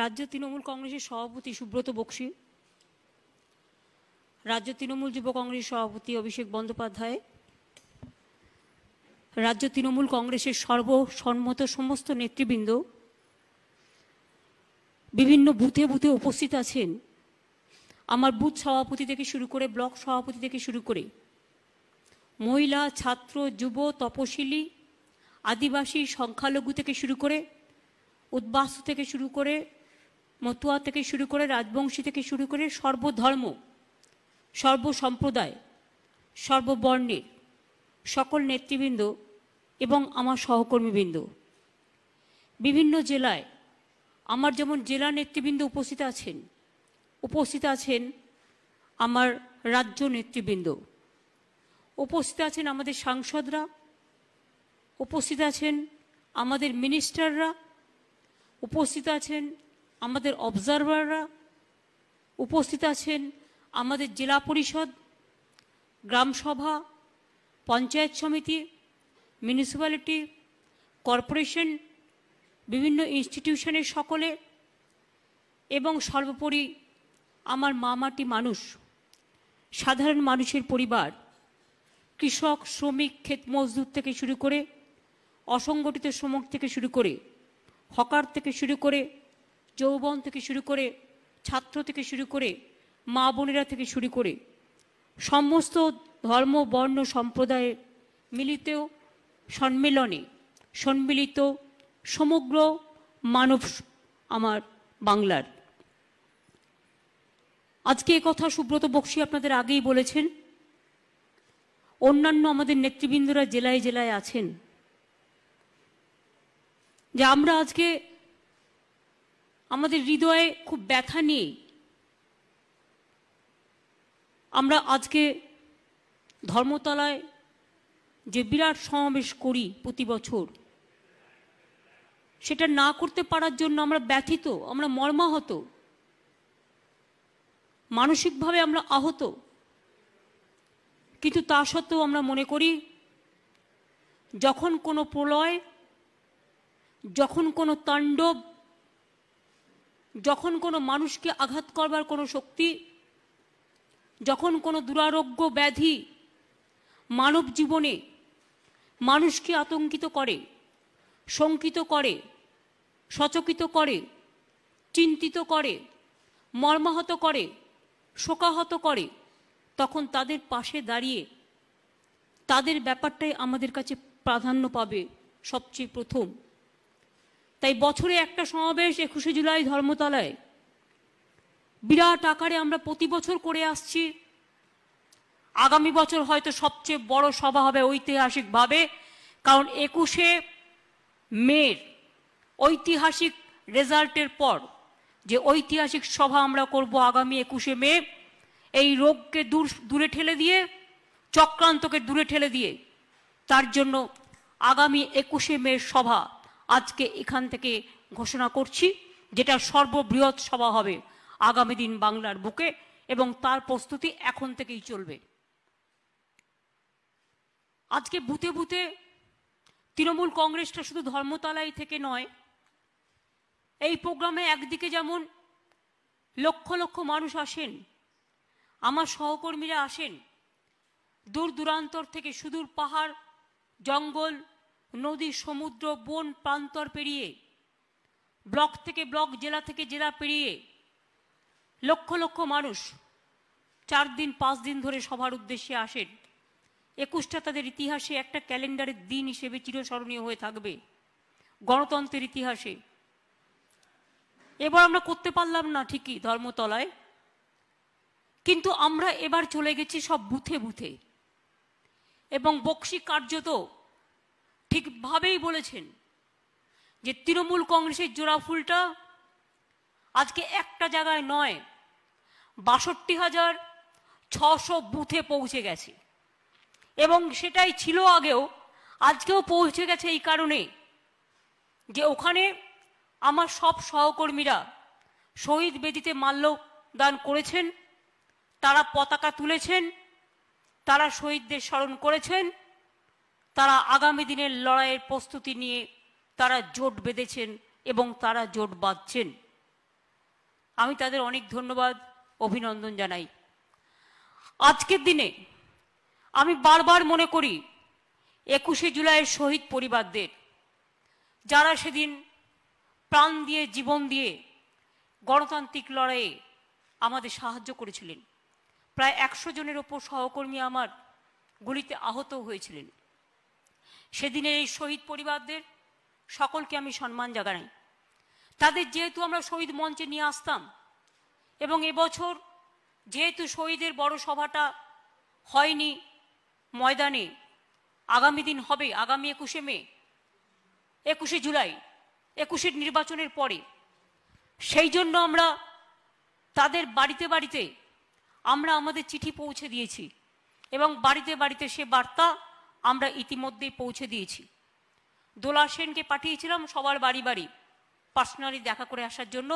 রাজ্য তৃণমূল কংগ্রেসের সভাপতি সুব্রত বক্সি রাজ্য তৃণমূল যুব কংগ্রেস সভাপতি অভিষেক বন্দ্যোপাধ্যায় রাজ্য তৃণমূল কংগ্রেসের সর্বসম্মত সমস্ত নেতৃবৃন্দ বিভিন্ন বুথে বুথে উপস্থিত আছেন আমার বুথ সভাপতি থেকে শুরু করে ব্লক সভাপতি থেকে শুরু করে মহিলা ছাত্র যুব তপশিলি আদিবাসী সংখ্যালঘু থেকে শুরু করে উদ্বাস্তু থেকে শুরু করে মতুয়া থেকে শুরু করে রাজবংশী থেকে শুরু করে সর্বধর্ম সর্বসম্প্রদায় সর্ববর্ণের সকল নেতৃবৃন্দ এবং আমার সহকর্মীবৃন্দ বিভিন্ন জেলায় আমার যেমন জেলা নেতৃবৃন্দ উপস্থিত আছেন উপস্থিত আছেন আমার রাজ্য নেতৃবৃন্দ উপস্থিত আছেন আমাদের সাংসদরা উপস্থিত আছেন আমাদের মিনিস্টাররা উপস্থিত আছেন আমাদের অবজারভাররা উপস্থিত আছেন আমাদের জেলা পরিষদ গ্রামসভা পঞ্চায়েত সমিতি মিউনিসিপ্যালিটি কর্পোরেশন বিভিন্ন ইনস্টিটিউশনের সকলে এবং সর্বোপরি আমার মামাটি মানুষ সাধারণ মানুষের পরিবার কৃষক শ্রমিক ক্ষেত মজদুর থেকে শুরু করে অসংগঠিত শ্রমিক থেকে শুরু করে হকার থেকে শুরু করে যৌবন থেকে শুরু করে ছাত্র থেকে শুরু করে মা বোনেরা থেকে শুরু করে সমস্ত ধর্ম বর্ণ সম্প্রদায়ের মিলিত সম্মিলনে সম্মিলিত সমগ্র মানব আমার বাংলার আজকে কথা সুব্রত বক্সি আপনাদের আগেই বলেছেন অন্যান্য আমাদের নেতৃবৃন্দরা জেলায় জেলায় আছেন যে আমরা আজকে আমাদের হৃদয়ে খুব ব্যথা নিয়ে আমরা আজকে ধর্মতলায় যে বিরাট সমাবেশ করি প্রতি বছর সেটা না করতে পারার জন্য আমরা ব্যথিত আমরা মর্মাহত মানসিকভাবে আমরা আহত কিন্তু তা সত্ত্বেও আমরা মনে করি যখন কোনো প্রলয় যখন কোনো তাণ্ডব যখন কোনো মানুষকে আঘাত করবার কোনো শক্তি যখন কোনো দুরারোগ্য ব্যাধি মানব জীবনে মানুষকে আতঙ্কিত করে শঙ্কিত করে সচকিত করে চিন্তিত করে মর্মাহত করে শোকাহত করে তখন তাদের পাশে দাঁড়িয়ে তাদের ব্যাপারটাই আমাদের কাছে প্রাধান্য পাবে সবচেয়ে প্রথম তাই বছরে একটা সমাবেশ একুশে জুলাই ধর্মতলায় বিরাট আকারে আমরা প্রতি বছর করে আসছি আগামী বছর হয়তো সবচেয়ে বড় সভা হবে ঐতিহাসিকভাবে কারণ একুশে মের ঐতিহাসিক রেজাল্টের পর যে ঐতিহাসিক সভা আমরা করব আগামী একুশে মে এই রোগকে দূর দূরে ঠেলে দিয়ে চক্রান্তকে দূরে ঠেলে দিয়ে তার জন্য আগামী একুশে মে সভা আজকে এখান থেকে ঘোষণা করছি যেটা সর্ববৃহৎ সভা হবে আগামী দিন বাংলার বুকে এবং তার প্রস্তুতি এখন থেকেই চলবে আজকে বুথে বুথে তৃণমূল কংগ্রেসটা শুধু ধর্মতলাই থেকে নয় এই প্রোগ্রামে একদিকে যেমন লক্ষ লক্ষ মানুষ আসেন আমার সহকর্মীরা আসেন দূর দূরান্তর থেকে সুদূর পাহাড় জঙ্গল নদী সমুদ্র বন প্রান্তর পেরিয়ে ব্লক থেকে ব্লক জেলা থেকে জেলা পেরিয়ে লক্ষ লক্ষ মানুষ চার দিন পাঁচ দিন ধরে সভার উদ্দেশ্যে আসেন একুশটা তাদের ইতিহাসে একটা ক্যালেন্ডারের দিন হিসেবে চিরস্মরণীয় হয়ে থাকবে গণতন্ত্রের ইতিহাসে এবার আমরা করতে পারলাম না ঠিকই ধর্মতলায় কিন্তু আমরা এবার চলে গেছি সব বুথে বুথে এবং বক্সি কার্যত ঠিকভাবেই বলেছেন যে তৃণমূল কংগ্রেসের জোড়াফুলটা আজকে একটা জায়গায় নয় বাষট্টি হাজার ছশো বুথে পৌঁছে গেছে এবং সেটাই ছিল আগেও আজকেও পৌঁছে গেছে এই কারণে যে ওখানে আমার সব সহকর্মীরা শহীদ বেদিতে মাল্যদান করেছেন তারা পতাকা তুলেছেন তারা শহীদদের স্মরণ করেছেন তারা আগামী দিনের লড়াইয়ের প্রস্তুতি নিয়ে তারা জোট বেঁধেছেন এবং তারা জোট বাঁধছেন আমি তাদের অনেক ধন্যবাদ অভিনন্দন জানাই আজকের দিনে আমি বারবার মনে করি একুশে জুলাইয়ের শহীদ পরিবারদের যারা সেদিন প্রাণ দিয়ে জীবন দিয়ে গণতান্ত্রিক লড়াইয়ে আমাদের সাহায্য করেছিলেন প্রায় একশো জনের ওপর সহকর্মী আমার গুলিতে আহত হয়েছিলেন সেদিনের এই শহীদ পরিবারদের সকলকে আমি সম্মান জাগাই তাদের যেহেতু আমরা শহীদ মঞ্চে নিয়ে আসতাম এবং এবছর যেহেতু শহীদের বড় সভাটা হয়নি ময়দানে আগামী দিন হবে আগামী একুশে মে একুশে জুলাই একুশের নির্বাচনের পরে সেই জন্য আমরা তাদের বাড়িতে বাড়িতে আমরা আমাদের চিঠি পৌঁছে দিয়েছি এবং বাড়িতে বাড়িতে সে বার্তা আমরা ইতিমধ্যেই পৌঁছে দিয়েছি দোলা সেনকে পাঠিয়েছিলাম সবার বাড়ি বাড়ি পার্সোনালি দেখা করে আসার জন্য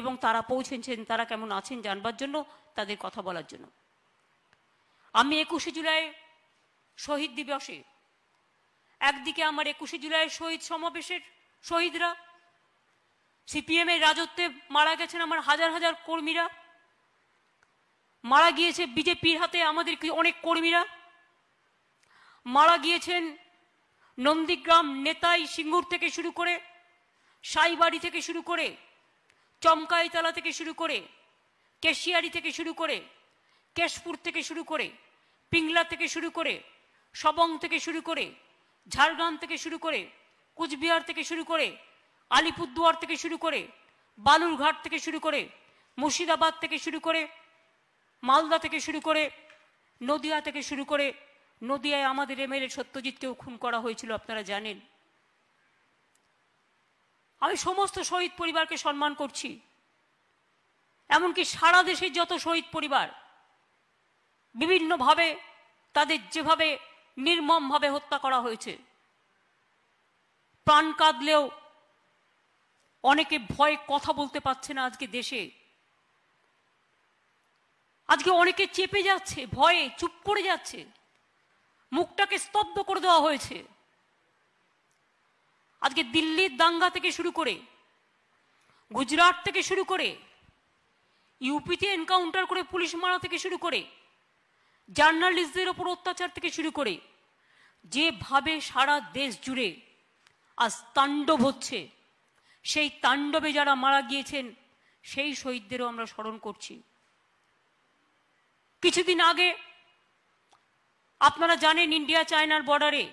এবং তারা পৌঁছেছেন তারা কেমন আছেন জানবার জন্য তাদের কথা বলার জন্য আমি একুশে জুলাই শহীদ দিবসে একদিকে আমার একুশে জুলাই শহীদ সমাবেশের শহীদরা সিপিএমের রাজত্বে মারা গেছেন আমার হাজার হাজার কর্মীরা মারা গিয়েছে বিজেপির হাতে আমাদের অনেক কর্মীরা মারা গিয়েছেন নন্দীগ্রাম নেতাই সিঙ্গুর থেকে শুরু করে সাইবাড়ি থেকে শুরু করে চমকাইতলা থেকে শুরু করে কেশিয়ারি থেকে শুরু করে কেশপুর থেকে শুরু করে পিংলা থেকে শুরু করে সবং থেকে শুরু করে ঝাড়গ্রাম থেকে শুরু করে কুচবিহার থেকে শুরু করে আলিপুরদুয়ার থেকে শুরু করে বালুরঘাট থেকে শুরু করে মুর্শিদাবাদ থেকে শুরু করে মালদা থেকে শুরু করে নদিয়া থেকে শুরু করে নদিয়ায় আমাদের এমএলএ সত্যজিৎকেও খুন করা হয়েছিল আপনারা জানেন আমি সমস্ত শহীদ পরিবারকে সম্মান করছি এমনকি সারা দেশের যত শহীদ পরিবার বিভিন্নভাবে তাদের যেভাবে নির্মমভাবে হত্যা করা হয়েছে প্রাণ কাঁদলেও অনেকে ভয়ে কথা বলতে পারছে না আজকে দেশে আজকে অনেকে চেপে যাচ্ছে ভয়ে চুপ করে যাচ্ছে মুখটাকে স্তব্ধ করে দেওয়া হয়েছে আজকে দিল্লির দাঙ্গা থেকে শুরু করে গুজরাট থেকে শুরু করে ইউপিতে এনকাউন্টার করে পুলিশ মারা থেকে শুরু করে জার্নালিস্টদের ওপর অত্যাচার থেকে শুরু করে যেভাবে সারা দেশ জুড়ে আজ তাণ্ডব হচ্ছে সেই তাণ্ডবে যারা মারা গিয়েছেন সেই শহীদদেরও আমরা স্মরণ করছি কিছুদিন আগে আপনারা জানেন ইন্ডিয়া চায়নার বর্ডারে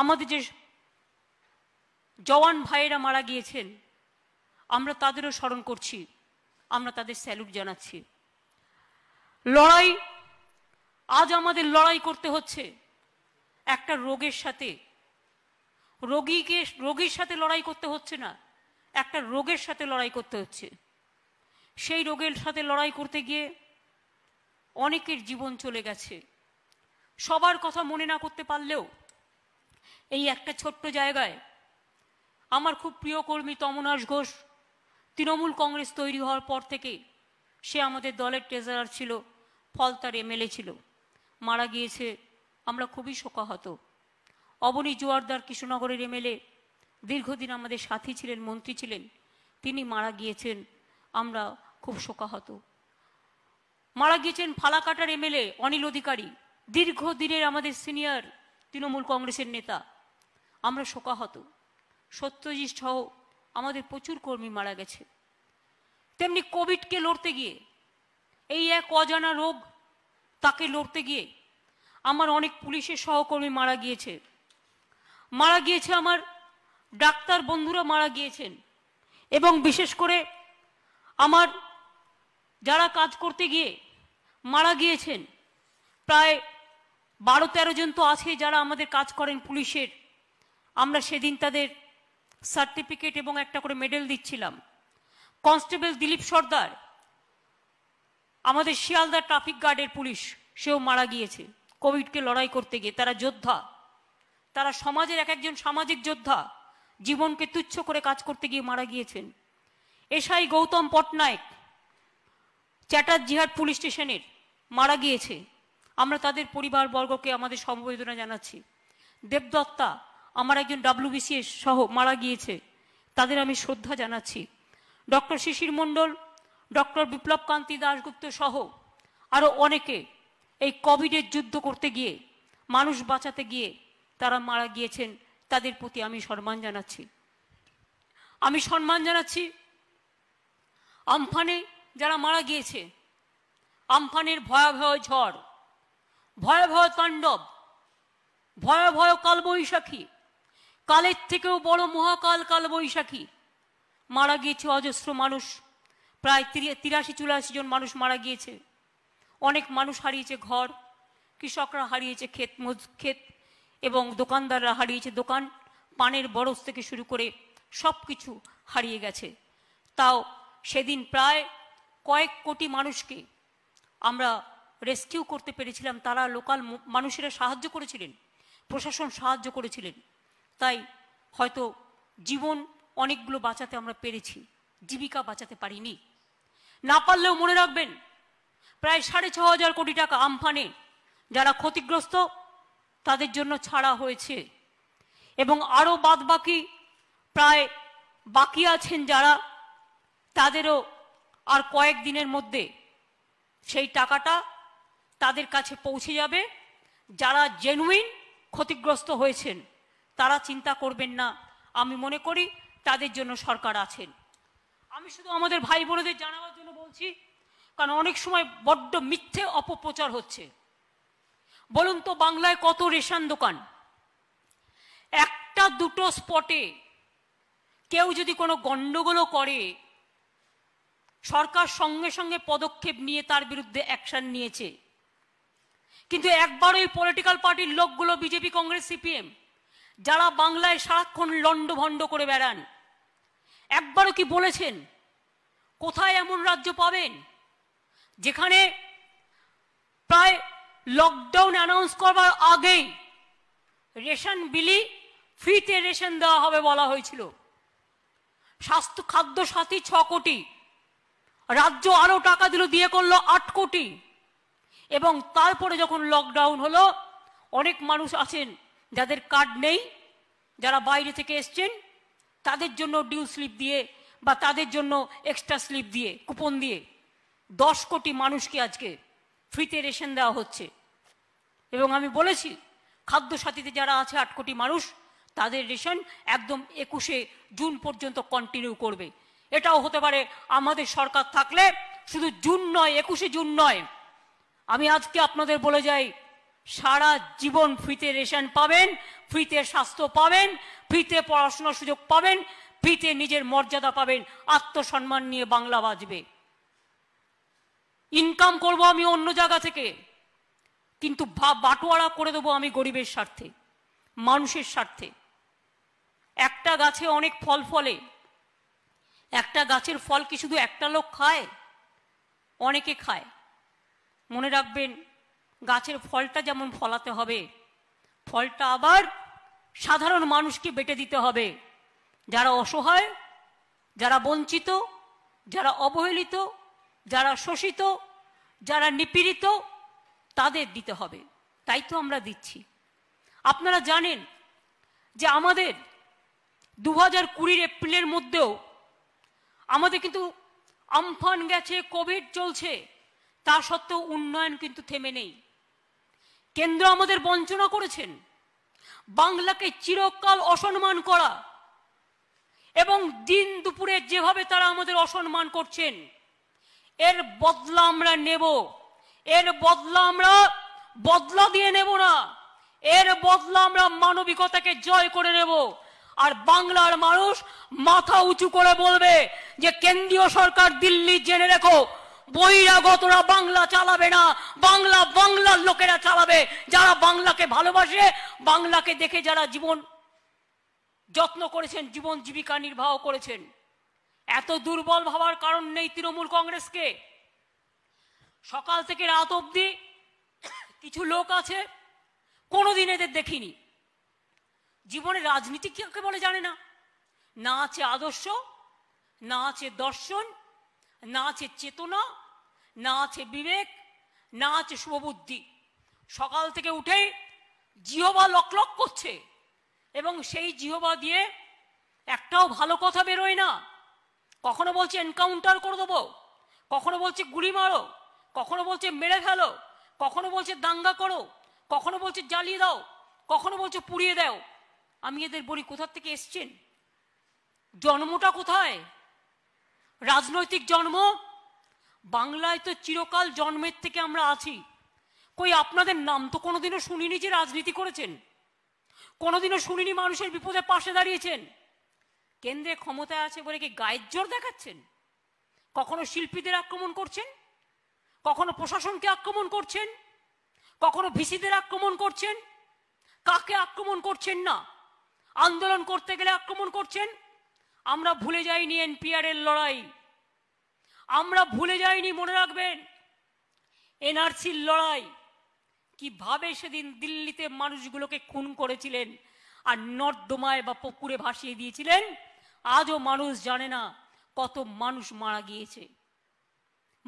আমাদের যে জওয়ান ভাইয়েরা মারা গিয়েছেন আমরা তাদেরও স্মরণ করছি আমরা তাদের স্যালুট জানাচ্ছি লড়াই আজ আমাদের লড়াই করতে হচ্ছে একটা রোগের সাথে রোগীকে রোগীর সাথে লড়াই করতে হচ্ছে না একটা রোগের সাথে লড়াই করতে হচ্ছে সেই রোগের সাথে লড়াই করতে গিয়ে অনেকের জীবন চলে গেছে সবার কথা মনে না করতে পারলেও এই একটা ছোট্ট জায়গায় আমার খুব প্রিয় কর্মী তমনাশ ঘোষ তৃণমূল কংগ্রেস তৈরি হওয়ার পর থেকে সে আমাদের দলের ট্রেজারার ছিল ফল তার এমএলএ ছিল মারা গিয়েছে আমরা খুবই শোকাহত অবনী জোয়ারদার কৃষ্ণনগরের এমএলএ দীর্ঘদিন আমাদের সাথী ছিলেন মন্ত্রী ছিলেন তিনি মারা গিয়েছেন আমরা খুব শোকাহত মারা গিয়েছেন ফালাকাটার এমএলএ অনিল অধিকারী দীর্ঘদিনের আমাদের সিনিয়র তৃণমূল কংগ্রেসের নেতা আমরা শোকাহত সত্যজিৎ সহ আমাদের প্রচুর কর্মী মারা গেছে তেমনি কোভিডকে লড়তে গিয়ে এই এক অজানা রোগ তাকে লড়তে গিয়ে আমার অনেক পুলিশের সহকর্মী মারা গিয়েছে মারা গিয়েছে আমার ডাক্তার বন্ধুরা মারা গিয়েছেন এবং বিশেষ করে আমার যারা কাজ করতে গিয়ে মারা গিয়েছেন প্রায় বারো তেরো জন তো আছে যারা আমাদের কাজ করেন পুলিশের আমরা সেদিন তাদের সার্টিফিকেট এবং একটা করে মেডেল দিচ্ছিলাম কনস্টেবল দিলীপ সর্দার আমাদের শিয়ালদা ট্রাফিক গার্ডের পুলিশ সেও মারা গিয়েছে কোভিডকে লড়াই করতে গিয়ে তারা যোদ্ধা তারা সমাজের এক একজন সামাজিক যোদ্ধা জীবনকে তুচ্ছ করে কাজ করতে গিয়ে মারা গিয়েছেন এসআই গৌতম পটনায়ক চ্যাটার্জিহাট পুলিশ স্টেশনের মারা গিয়েছে আমরা তাদের বর্গকে আমাদের সমবেদনা জানাচ্ছি দেবদত্তা আমার একজন ডাব্লিউবিসিএস সহ মারা গিয়েছে তাদের আমি শ্রদ্ধা জানাচ্ছি ডক্টর শিশির মণ্ডল ডক্টর বিপ্লব কান্তি দাশগুপ্ত সহ আরও অনেকে এই কোভিডের যুদ্ধ করতে গিয়ে মানুষ বাঁচাতে গিয়ে তারা মারা গিয়েছেন তাদের প্রতি আমি সম্মান জানাচ্ছি আমি সম্মান জানাচ্ছি আমফানে যারা মারা গিয়েছে আমফানের ভয়াবহ ঝড় ভয়াবহ তাণ্ডব ভয়াবহ কালবৈশাখী কালের থেকেও বড় মহাকাল কালবৈশাখী মারা গিয়েছে অজস্র মানুষ প্রায় তিরাশি চুরাশি জন মানুষ মারা গিয়েছে অনেক মানুষ হারিয়েছে ঘর কৃষকরা হারিয়েছে ক্ষেত ক্ষেত এবং দোকানদাররা হারিয়েছে দোকান পানের বরস থেকে শুরু করে সব কিছু হারিয়ে গেছে তাও সেদিন প্রায় কয়েক কোটি মানুষকে আমরা রেস্কিউ করতে পেরেছিলাম তারা লোকাল মানুষেরা সাহায্য করেছিলেন প্রশাসন সাহায্য করেছিলেন তাই হয়তো জীবন অনেকগুলো বাঁচাতে আমরা পেরেছি জীবিকা বাঁচাতে পারিনি না পারলেও মনে রাখবেন প্রায় সাড়ে ছ হাজার কোটি টাকা আমফানে যারা ক্ষতিগ্রস্ত তাদের জন্য ছাড়া হয়েছে এবং আরও বাদ বাকি প্রায় বাকি আছেন যারা তাদেরও আর কয়েক দিনের মধ্যে সেই টাকাটা তাদের কাছে পৌঁছে যাবে যারা জেনুইন ক্ষতিগ্রস্ত হয়েছেন তারা চিন্তা করবেন না আমি মনে করি তাদের জন্য সরকার আছেন আমি শুধু আমাদের ভাই বোনদের জানাবার জন্য বলছি কারণ অনেক সময় বড্ড মিথ্যে অপপ্রচার হচ্ছে বলুন তো বাংলায় কত রেশন দোকান একটা দুটো স্পটে কেউ যদি কোনো গণ্ডগোলও করে সরকার সঙ্গে সঙ্গে পদক্ষেপ নিয়ে তার বিরুদ্ধে অ্যাকশন নিয়েছে কিন্তু একবার ওই পলিটিক্যাল পার্টির লোকগুলো বিজেপি কংগ্রেস সিপিএম যারা বাংলায় সারাক্ষণ ভণ্ড করে বেড়ান একবারও কি বলেছেন কোথায় এমন রাজ্য পাবেন যেখানে প্রায় লকডাউন অ্যানাউন্স করবার আগেই রেশন বিলি ফ্রিতে রেশন দেওয়া হবে বলা হয়েছিল স্বাস্থ্য খাদ্য সাথী ছ কোটি রাজ্য আরও টাকা দিল দিয়ে করলো আট কোটি এবং তারপরে যখন লকডাউন হলো অনেক মানুষ আছেন যাদের কার্ড নেই যারা বাইরে থেকে এসছেন তাদের জন্য ডিউ স্লিপ দিয়ে বা তাদের জন্য এক্সট্রা স্লিপ দিয়ে কুপন দিয়ে দশ কোটি মানুষকে আজকে ফ্রিতে রেশন দেওয়া হচ্ছে এবং আমি বলেছি খাদ্য সাথীতে যারা আছে আট কোটি মানুষ তাদের রেশন একদম একুশে জুন পর্যন্ত কন্টিনিউ করবে এটাও হতে পারে আমাদের সরকার থাকলে শুধু জুন নয় একুশে জুন নয় আমি আজকে আপনাদের বলে যাই সারা জীবন ফ্রিতে রেশন পাবেন ফ্রিতে স্বাস্থ্য পাবেন ফ্রিতে পড়াশোনার সুযোগ পাবেন ফ্রিতে নিজের মর্যাদা পাবেন আত্মসম্মান নিয়ে বাংলা বাজবে ইনকাম করব আমি অন্য জায়গা থেকে কিন্তু বাটোয়ারা করে দেবো আমি গরিবের স্বার্থে মানুষের স্বার্থে একটা গাছে অনেক ফল ফলে একটা গাছের ফল কি শুধু একটা লোক খায় অনেকে খায় মনে রাখবেন গাছের ফলটা যেমন ফলাতে হবে ফলটা আবার সাধারণ মানুষকে বেটে দিতে হবে যারা অসহায় যারা বঞ্চিত যারা অবহেলিত যারা শোষিত যারা নিপীড়িত তাদের দিতে হবে তাই তো আমরা দিচ্ছি আপনারা জানেন যে আমাদের দু হাজার কুড়ির এপ্রিলের মধ্যেও আমাদের কিন্তু আমফান গেছে কোভিড চলছে তা সত্ত্বেও উন্নয়ন কিন্তু থেমে নেই কেন্দ্র আমাদের বঞ্চনা করেছেন বাংলাকে চিরকাল অসম্মান করা এবং দিন দুপুরে যেভাবে তারা আমাদের অসম্মান করছেন এর বদলা আমরা নেব এর বদলা আমরা বদলা দিয়ে নেব না এর বদলা আমরা মানবিকতাকে জয় করে নেব আর বাংলার মানুষ মাথা উঁচু করে বলবে যে কেন্দ্রীয় সরকার দিল্লি জেনে রেখো বহিরাগতরা বাংলা চালাবে না বাংলা বাংলার লোকেরা চালাবে যারা বাংলাকে ভালোবাসে বাংলাকে দেখে যারা জীবন যত্ন করেছেন জীবন জীবিকা নির্বাহ করেছেন এত দুর্বল ভাবার কারণ নেই তৃণমূল কংগ্রেসকে সকাল থেকে রাত অবধি কিছু লোক আছে কোনোদিন এদের দেখিনি জীবনে রাজনীতি কাকে বলে জানে না না আছে আদর্শ না আছে দর্শন না আছে চেতনা না আছে বিবেক না আছে শুভবুদ্ধি সকাল থেকে উঠেই জিহবা লকলক করছে এবং সেই জিহবা দিয়ে একটাও ভালো কথা বেরোয় না কখনো বলছে এনকাউন্টার করে দেবো কখনো বলছে গুলি মারো কখনো বলছে মেরে ফেলো কখনো বলছে দাঙ্গা করো কখনো বলছে জ্বালিয়ে দাও কখনো বলছে পুড়িয়ে দাও আমি এদের বলি কোথার থেকে এসছেন জন্মটা কোথায় রাজনৈতিক জন্ম বাংলায় তো চিরকাল জন্মের থেকে আমরা আছি কই আপনাদের নাম তো কোনোদিনও শুনিনি যে রাজনীতি করেছেন কোনোদিনও শুনিনি মানুষের বিপদে পাশে দাঁড়িয়েছেন কেন্দ্রে ক্ষমতায় আছে বলে কি গায়ের জোর দেখাচ্ছেন কখনো শিল্পীদের আক্রমণ করছেন কখনো প্রশাসনকে আক্রমণ করছেন কখনো ভিসিদের আক্রমণ করছেন কাকে আক্রমণ করছেন না আন্দোলন করতে গেলে আক্রমণ করছেন আমরা ভুলে যাইনি এর লড়াই আমরা ভুলে যাইনি মনে রাখবেন এনআরসির লড়াই কিভাবে সেদিন দিল্লিতে মানুষগুলোকে খুন করেছিলেন আর নর্দমায় বা পুকুরে ভাসিয়ে দিয়েছিলেন আজও মানুষ জানে না কত মানুষ মারা গিয়েছে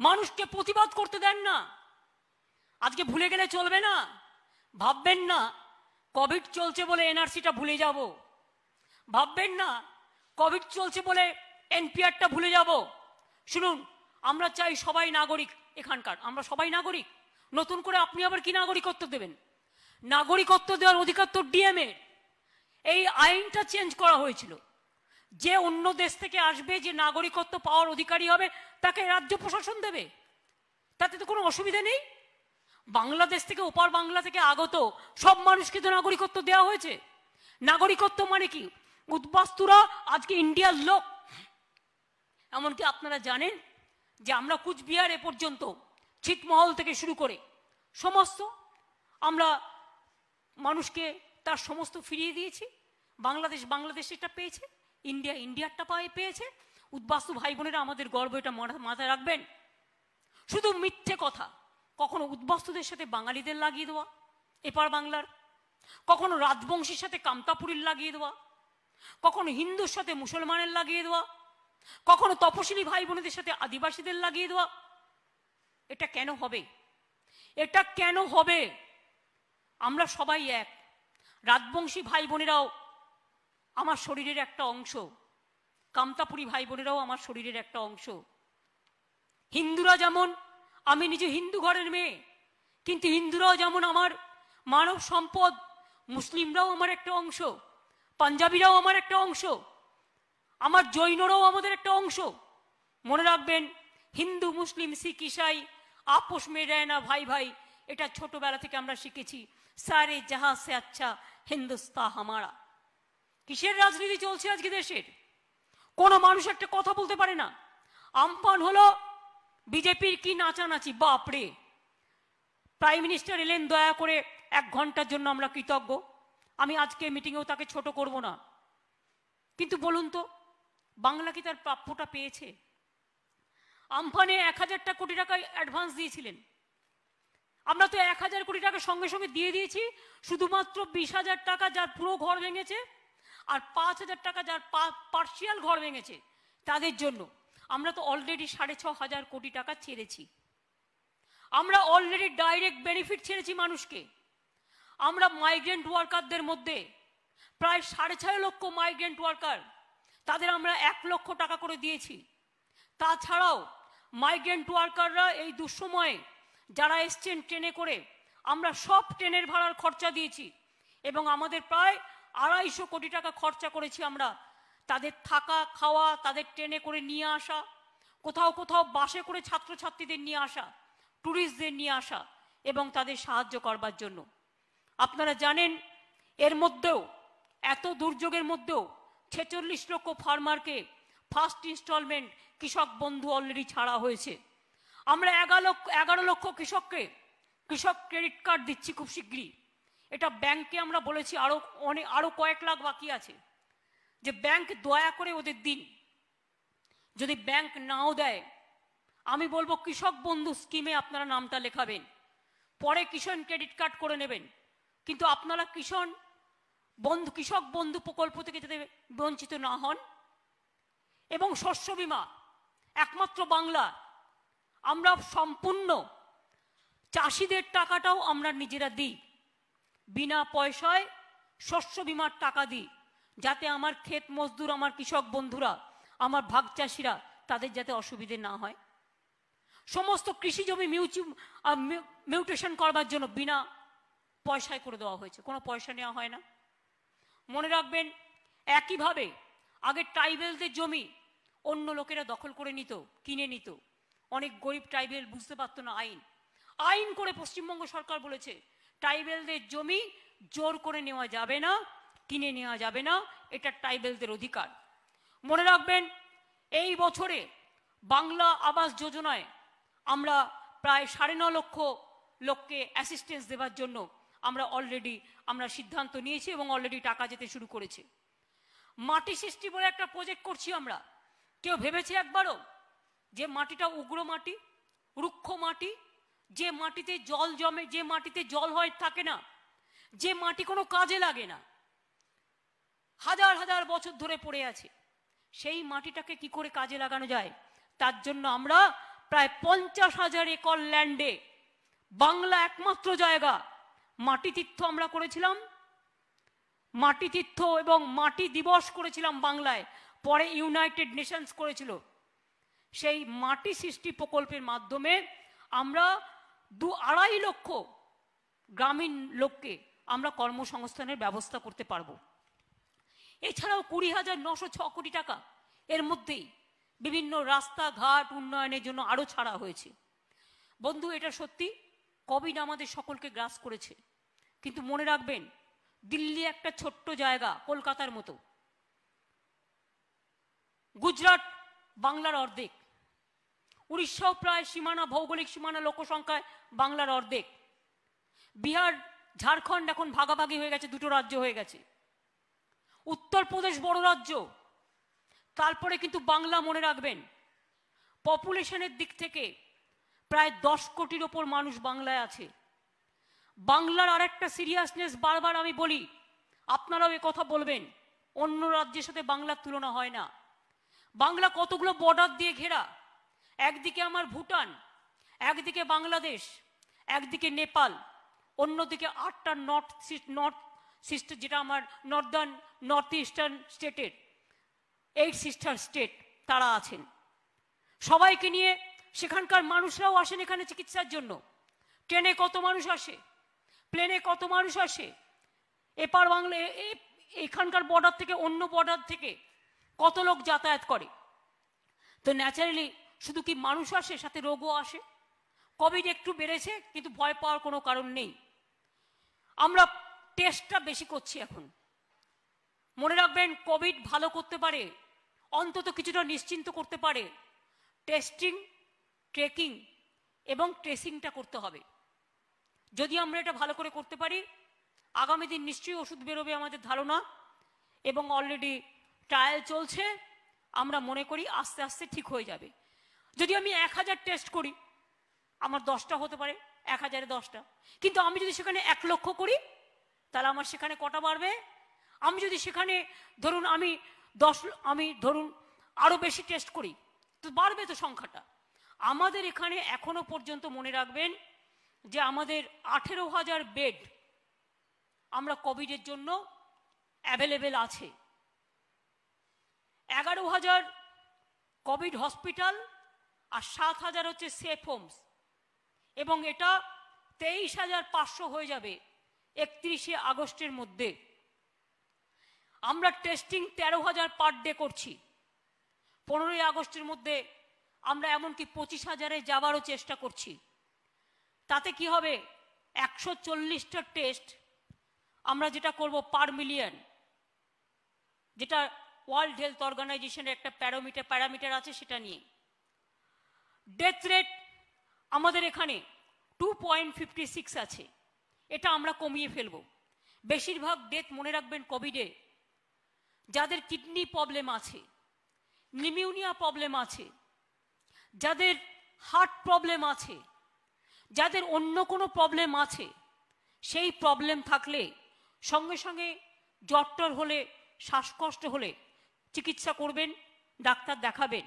মানুষকে প্রতিবাদ করতে দেন না আজকে ভুলে গেলে চলবে না ভাববেন না কোভিড চলছে বলে এনআরসিটা ভুলে যাব ভাববেন না কোভিড চলছে বলে এনপিআরটা ভুলে যাব শুনুন আমরা চাই সবাই নাগরিক এখানকার আমরা সবাই নাগরিক নতুন করে আপনি আবার কি নাগরিকত্ব দেবেন নাগরিকত্ব দেওয়ার অধিকার তো ডিএমএ এই আইনটা চেঞ্জ করা হয়েছিল যে অন্য দেশ থেকে আসবে যে নাগরিকত্ব পাওয়ার অধিকারী হবে তাকে রাজ্য প্রশাসন দেবে তাতে তো কোনো অসুবিধা নেই বাংলাদেশ থেকে ওপার বাংলা থেকে আগত সব মানুষকে তো নাগরিকত্ব দেওয়া হয়েছে নাগরিকত্ব মানে কি উদ্বাস্তুরা আজকে ইন্ডিয়ার লোক এমনকি আপনারা জানেন যে আমরা কুচবিহার এ পর্যন্ত ছিটমহল থেকে শুরু করে সমস্ত আমরা মানুষকে তার সমস্ত ফিরিয়ে দিয়েছি বাংলাদেশ বাংলাদেশেরটা পেয়েছে ইন্ডিয়া ইন্ডিয়ারটা পায়ে পেয়েছে উদ্বাস্তু ভাই বোনেরা আমাদের গর্ব এটা মাথায় রাখবেন শুধু মিথ্যে কথা কখনো উদ্বাস্তুদের সাথে বাঙালিদের লাগিয়ে দেওয়া এপার বাংলার কখনো রাজবংশীর সাথে কামতাপুরীর লাগিয়ে দেওয়া কখনো হিন্দুর সাথে মুসলমানের লাগিয়ে দেওয়া কখনো তপশিলি ভাই বোনদের সাথে আদিবাসীদের লাগিয়ে দেওয়া এটা কেন হবে এটা কেন হবে আমরা সবাই এক রাজবংশী ভাই বোনেরাও আমার শরীরের একটা অংশ কামতাপুরি ভাই বোনেরাও আমার শরীরের একটা অংশ হিন্দুরা যেমন আমি নিজে হিন্দু ঘরের মেয়ে কিন্তু হিন্দুরাও যেমন আমার মানব সম্পদ মুসলিমরাও আমার একটা অংশ পাঞ্জাবিরাও আমার একটা অংশ আমার জৈনরাও আমাদের একটা অংশ মনে রাখবেন হিন্দু মুসলিম শিখ ইসাই আপোষ মেয়ে না ভাই ভাই এটা ছোটবেলা থেকে আমরা শিখেছি সারে জাহা সে আচ্ছা হিন্দুস্তা হামারা কিসের রাজনীতি চলছে আজকে দেশের কোনো মানুষ একটা কথা বলতে পারে না আমপান হলো বিজেপির কি নাচানাচি বাপরে প্রাইম মিনিস্টার এলেন দয়া করে এক ঘন্টার জন্য আমরা কৃতজ্ঞ আমি আজকে মিটিংয়েও তাকে ছোট করব না কিন্তু বলুন তো বাংলা কি তার প্রাপ্যটা পেয়েছে আমফানে এক হাজারটা কোটি টাকা অ্যাডভান্স দিয়েছিলেন আমরা তো এক হাজার কোটি টাকা সঙ্গে সঙ্গে দিয়ে দিয়েছি শুধুমাত্র বিশ হাজার টাকা যার পুরো ঘর ভেঙেছে আর পাঁচ হাজার টাকা যার পার্সিয়াল ঘর ভেঙেছে তাদের জন্য আমরা তো অলরেডি সাড়ে ছ হাজার কোটি টাকা ছেড়েছি আমরা অলরেডি ডাইরেক্ট বেনিফিট ছেড়েছি মানুষকে আমরা মাইগ্রেন্ট ওয়ার্কারদের মধ্যে প্রায় সাড়ে ছয় লক্ষ মাইগ্রেন্ট ওয়ার্কার তাদের আমরা এক লক্ষ টাকা করে দিয়েছি তাছাড়াও মাইগ্রেন্ট ওয়ার্কাররা এই দুঃসময়ে যারা এসছেন ট্রেনে করে আমরা সব ট্রেনের ভাড়ার খরচা দিয়েছি এবং আমাদের প্রায় আড়াইশো কোটি টাকা খরচা করেছি আমরা তাদের থাকা খাওয়া তাদের ট্রেনে করে নিয়ে আসা কোথাও কোথাও বাসে করে ছাত্রছাত্রীদের নিয়ে আসা ট্যুরিস্টদের নিয়ে আসা এবং তাদের সাহায্য করবার জন্য আপনারা জানেন এর মধ্যেও এত দুর্যোগের মধ্যেও ছেচল্লিশ লক্ষ ফার্মারকে ফার্স্ট ইনস্টলমেন্ট কৃষক বন্ধু অলরেডি ছাড়া হয়েছে আমরা এগারো লক্ষ এগারো লক্ষ কৃষককে কৃষক ক্রেডিট কার্ড দিচ্ছি খুব শীঘ্রই এটা ব্যাংকে আমরা বলেছি আরও অনেক আরও কয়েক লাখ বাকি আছে যে ব্যাংক দয়া করে ওদের দিন যদি ব্যাংক নাও দেয় আমি বলবো কৃষক বন্ধু স্কিমে আপনারা নামটা লেখাবেন পরে কিষণ ক্রেডিট কার্ড করে নেবেন কিন্তু আপনারা কৃষণ বন্ধু কৃষক বন্ধু প্রকল্প থেকে যাতে বঞ্চিত না হন এবং শস্য বিমা একমাত্র বাংলা আমরা সম্পূর্ণ চাষিদের টাকাটাও আমরা নিজেরা দিই বিনা পয়সায় শস্য বিমার টাকা দিই যাতে আমার ক্ষেত মজদুর আমার কৃষক বন্ধুরা আমার ভাগ চাষিরা তাদের যাতে অসুবিধে না হয় সমস্ত কৃষি জমি মিউচি মিউটেশন করবার জন্য বিনা পয়সায় করে দেওয়া হয়েছে কোনো পয়সা নেওয়া হয় না মনে রাখবেন একইভাবে আগে ট্রাইবেলদের জমি অন্য লোকেরা দখল করে নিত কিনে নিত অনেক গরিব ট্রাইবেল বুঝতে পারতো না আইন আইন করে পশ্চিমবঙ্গ সরকার বলেছে ট্রাইবেলদের জমি জোর করে নেওয়া যাবে না কিনে নেওয়া যাবে না এটা ট্রাইবেলদের অধিকার মনে রাখবেন এই বছরে বাংলা আবাস যোজনায় আমরা প্রায় সাড়ে ন লক্ষ লোককে অ্যাসিস্ট্যান্স দেওয়ার জন্য আমরা অলরেডি আমরা সিদ্ধান্ত নিয়েছি এবং অলরেডি টাকা যেতে শুরু করেছে মাটি সৃষ্টি বলে একটা প্রজেক্ট করছি আমরা কেউ ভেবেছে একবারও যে মাটিটা উগ্র মাটি রুক্ষ মাটি যে মাটিতে জল জমে যে মাটিতে জল হয় থাকে না যে মাটি কোনো কাজে লাগে না হাজার হাজার বছর ধরে পড়ে আছে সেই মাটিটাকে কি করে কাজে লাগানো যায় তার জন্য আমরা প্রায় পঞ্চাশ হাজার একর ল্যান্ডে বাংলা একমাত্র জায়গা মাটি তীর্থ আমরা করেছিলাম মাটি তীর্থ এবং মাটি দিবস করেছিলাম বাংলায় পরে ইউনাইটেড নেশনস করেছিল সেই মাটি সৃষ্টি প্রকল্পের মাধ্যমে আমরা দু আড়াই লক্ষ গ্রামীণ লোককে আমরা কর্মসংস্থানের ব্যবস্থা করতে পারব এছাড়াও কুড়ি হাজার নশো ছ কোটি টাকা এর মধ্যেই বিভিন্ন রাস্তাঘাট উন্নয়নের জন্য আরও ছাড়া হয়েছে বন্ধু এটা সত্যি কোভিড আমাদের সকলকে গ্রাস করেছে কিন্তু মনে রাখবেন দিল্লি একটা ছোট্ট জায়গা কলকাতার মতো গুজরাট বাংলার অর্ধেক উড়িষ্যাও প্রায় সীমানা ভৌগোলিক সীমানা লোকসংখ্যায় বাংলার অর্ধেক বিহার ঝাড়খণ্ড এখন ভাগাভাগি হয়ে গেছে দুটো রাজ্য হয়ে গেছে উত্তরপ্রদেশ বড় রাজ্য তারপরে কিন্তু বাংলা মনে রাখবেন পপুলেশনের দিক থেকে প্রায় দশ কোটির ওপর মানুষ বাংলায় আছে বাংলার আরেকটা সিরিয়াসনেস বারবার আমি বলি আপনারাও এ কথা বলবেন অন্য রাজ্যের সাথে বাংলার তুলনা হয় না বাংলা কতগুলো বর্ডার দিয়ে ঘেরা একদিকে আমার ভুটান একদিকে বাংলাদেশ একদিকে নেপাল অন্যদিকে আটটা নর্থ নর্থ সিস্টার যেটা আমার নর্দার্ন নর্থ ইস্টার্ন স্টেটের এইট সিস্টার স্টেট তারা আছেন সবাইকে নিয়ে সেখানকার মানুষরাও আসেন এখানে চিকিৎসার জন্য ট্রেনে কত মানুষ আসে প্লেনে কত মানুষ আসে এপার বাংলা এখানকার বর্ডার থেকে অন্য বর্ডার থেকে কত লোক যাতায়াত করে তো ন্যাচারালি শুধু কি মানুষ আসে সাথে রোগও আসে কোভিড একটু বেড়েছে কিন্তু ভয় পাওয়ার কোনো কারণ নেই আমরা টেস্টটা বেশি করছি এখন মনে রাখবেন কোভিড ভালো করতে পারে অন্তত কিছুটা নিশ্চিন্ত করতে পারে টেস্টিং ট্রেকিং এবং ট্রেসিংটা করতে হবে যদি আমরা এটা ভালো করে করতে পারি আগামী দিন নিশ্চয়ই ওষুধ বেরোবে আমাদের ধারণা এবং অলরেডি ট্রায়াল চলছে আমরা মনে করি আস্তে আস্তে ঠিক হয়ে যাবে যদি আমি এক হাজার টেস্ট করি আমার দশটা হতে পারে এক হাজারে দশটা কিন্তু আমি যদি সেখানে এক লক্ষ করি তাহলে আমার সেখানে কটা বাড়বে আমি যদি সেখানে ধরুন আমি দশ আমি ধরুন আরও বেশি টেস্ট করি তো বাড়বে তো সংখ্যাটা আমাদের এখানে এখনো পর্যন্ত মনে রাখবেন যে আমাদের আঠেরো হাজার বেড আমরা কোভিডের জন্য অ্যাভেলেবেল আছে এগারো হাজার কোভিড হসপিটাল আর সাত হাজার হচ্ছে সেফ হোমস এবং এটা তেইশ হাজার পাঁচশো হয়ে যাবে একত্রিশে আগস্টের মধ্যে আমরা টেস্টিং তেরো হাজার পার ডে করছি পনেরোই আগস্টের মধ্যে আমরা এমনকি পঁচিশ হাজারে যাওয়ারও চেষ্টা করছি তাতে কি হবে একশো চল্লিশটা টেস্ট আমরা যেটা করব পার মিলিয়ন যেটা ওয়ার্ল্ড হেলথ অর্গানাইজেশনের একটা প্যারামিটার প্যারামিটার আছে সেটা নিয়ে ডেথ রেট আমাদের এখানে টু পয়েন্ট ফিফটি সিক্স আছে এটা আমরা কমিয়ে ফেলব বেশিরভাগ ডেথ মনে রাখবেন কোভিডে যাদের কিডনি প্রবলেম আছে নিমিউনিয়া প্রবলেম আছে যাদের হার্ট প্রবলেম আছে যাদের অন্য কোনো প্রবলেম আছে সেই প্রবলেম থাকলে সঙ্গে সঙ্গে জ্বর হলে শ্বাসকষ্ট হলে চিকিৎসা করবেন ডাক্তার দেখাবেন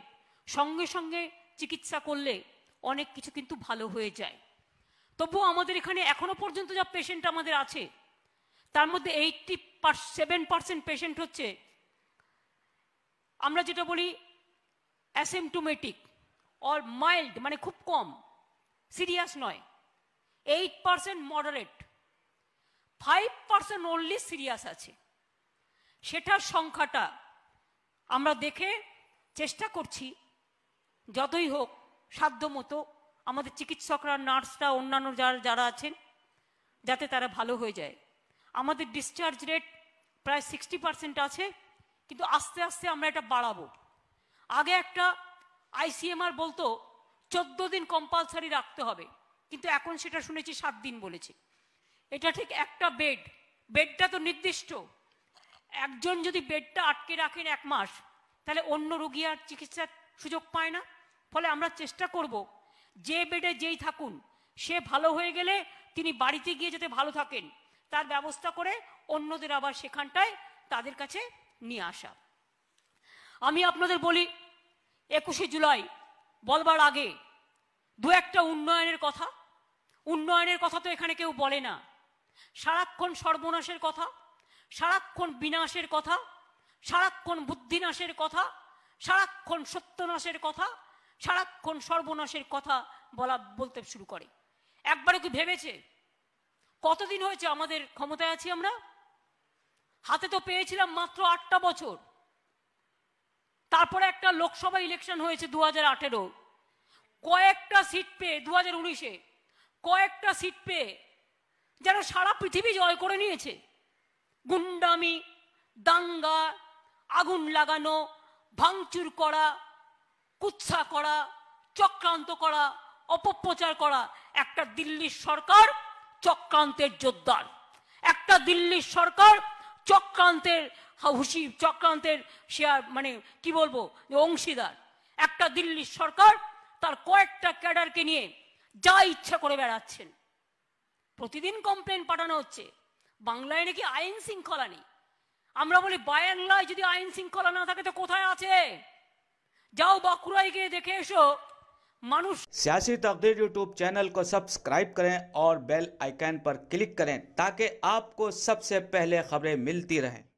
সঙ্গে সঙ্গে চিকিৎসা করলে অনেক কিছু কিন্তু ভালো হয়ে যায় তবুও আমাদের এখানে এখনো পর্যন্ত যা পেশেন্ট আমাদের আছে তার মধ্যে এইটটি সেভেন পার্সেন্ট পেশেন্ট হচ্ছে আমরা যেটা বলি অ্যাসেমটোমেটিক অর মাইল্ড মানে খুব কম সিরিয়াস নয় eight percent moderate five percent only serious আছে সেটার সংখ্যাটা আমরা দেখে চেষ্টা করছি যতই হোক সাধ্য মতো আমাদের চিকিৎসকরা নার্সরা অন্যান্য যারা যারা আছেন যাতে তারা ভালো হয়ে যায় আমাদের ডিসচার্জ রেট প্রায় সিক্সটি পার্সেন্ট আছে কিন্তু আস্তে আস্তে আমরা এটা বাড়াবো আগে একটা আইসিএমআর বলতো চোদ্দ দিন কম্পালসারি রাখতে হবে কিন্তু এখন সেটা শুনেছি সাত দিন বলেছে এটা ঠিক একটা বেড বেডটা তো নির্দিষ্ট একজন যদি বেডটা আটকে রাখেন এক মাস তাহলে অন্য রোগী আর চিকিৎসার সুযোগ পায় না ফলে আমরা চেষ্টা করব যে বেডে যেই থাকুন সে ভালো হয়ে গেলে তিনি বাড়িতে গিয়ে যাতে ভালো থাকেন তার ব্যবস্থা করে অন্যদের আবার সেখানটায় তাদের কাছে নিয়ে আসা আমি আপনাদের বলি একুশে জুলাই বলবার আগে দু একটা উন্নয়নের কথা উন্নয়নের কথা তো এখানে কেউ বলে না সারাক্ষণ সর্বনাশের কথা সারাক্ষণ বিনাশের কথা সারাক্ষণ বুদ্ধিনাশের কথা সারাক্ষণ সত্যনাশের কথা সারাক্ষণ সর্বনাশের কথা বলা বলতে শুরু করে একবারে কি ভেবেছে কতদিন হয়েছে আমাদের ক্ষমতায় আছি আমরা হাতে তো পেয়েছিলাম মাত্র আটটা বছর তারপরে একটা লোকসভা ইলেকশন হয়েছে দু হাজার আঠেরো কয়েকটা সিট পেয়ে দু হাজার উনিশে কয়েকটা সিট পেয়ে যেন সারা পৃথিবী জয় করে নিয়েছে গুন্ডামি দাঙ্গা আগুন লাগানো ভাঙচুর করা কুৎসা করা চক্রান্ত করা অপপ্রচার করা একটা দিল্লির সরকার চক্রান্তের জোরদার একটা দিল্লির সরকার চক্রান্তের হুশি চক্রান্তের সে মানে কি বলবো অংশীদার একটা দিল্লির সরকার তার কয়েকটা ক্যাডারকে নিয়ে যা ইচ্ছা করে বেড়াচ্ছেন প্রতিদিন কমপ্লেন পাঠানো হচ্ছে বাংলায় নাকি আইন শৃঙ্খলা নেই আমরা বলি বাংলায় যদি আইন শৃঙ্খলা না থাকে তো কোথায় আছে যাও বাঁকুড়ায় গিয়ে দেখে এসো মানুষ সিয়াসি তকদির ইউটিউব চ্যানেল কো সাবস্ক্রাইব করেন আর বেল আইকন পর ক্লিক করেন তাকে আপকো সবসে पहले খবরে মিলতি রহেন